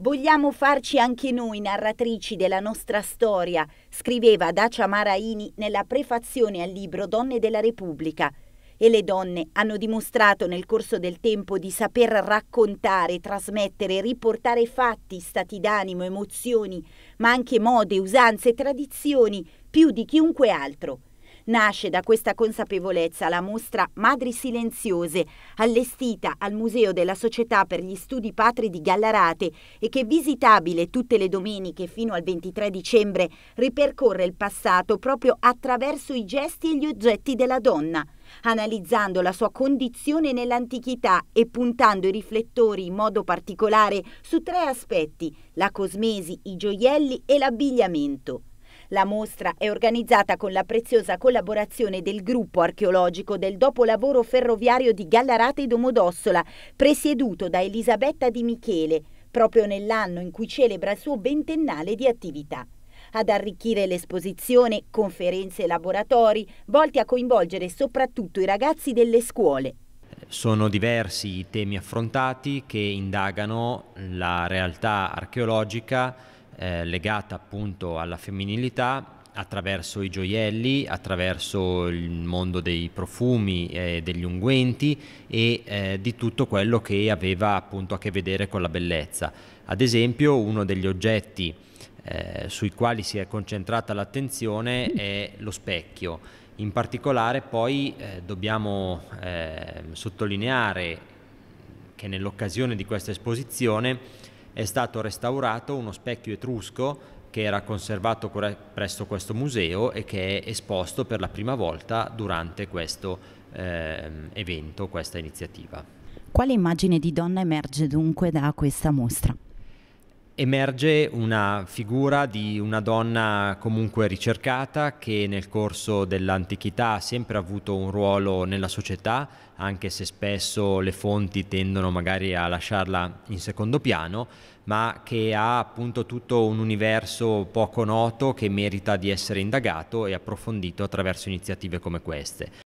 Vogliamo farci anche noi narratrici della nostra storia, scriveva Dacia Maraini nella prefazione al libro Donne della Repubblica. E le donne hanno dimostrato nel corso del tempo di saper raccontare, trasmettere, riportare fatti, stati d'animo, emozioni, ma anche mode, usanze, tradizioni, più di chiunque altro. Nasce da questa consapevolezza la mostra Madri Silenziose, allestita al Museo della Società per gli Studi Patri di Gallarate e che visitabile tutte le domeniche fino al 23 dicembre ripercorre il passato proprio attraverso i gesti e gli oggetti della donna analizzando la sua condizione nell'antichità e puntando i riflettori in modo particolare su tre aspetti, la cosmesi, i gioielli e l'abbigliamento. La mostra è organizzata con la preziosa collaborazione del gruppo archeologico del dopolavoro ferroviario di Gallarate e Domodossola, presieduto da Elisabetta Di Michele, proprio nell'anno in cui celebra il suo ventennale di attività ad arricchire l'esposizione, conferenze e laboratori, volti a coinvolgere soprattutto i ragazzi delle scuole. Sono diversi i temi affrontati che indagano la realtà archeologica eh, legata appunto alla femminilità attraverso i gioielli, attraverso il mondo dei profumi, eh, degli unguenti e eh, di tutto quello che aveva appunto a che vedere con la bellezza. Ad esempio uno degli oggetti eh, sui quali si è concentrata l'attenzione è lo specchio. In particolare poi eh, dobbiamo eh, sottolineare che nell'occasione di questa esposizione è stato restaurato uno specchio etrusco che era conservato presso questo museo e che è esposto per la prima volta durante questo eh, evento, questa iniziativa. Quale immagine di donna emerge dunque da questa mostra? emerge una figura di una donna comunque ricercata che nel corso dell'antichità ha sempre avuto un ruolo nella società, anche se spesso le fonti tendono magari a lasciarla in secondo piano, ma che ha appunto tutto un universo poco noto che merita di essere indagato e approfondito attraverso iniziative come queste.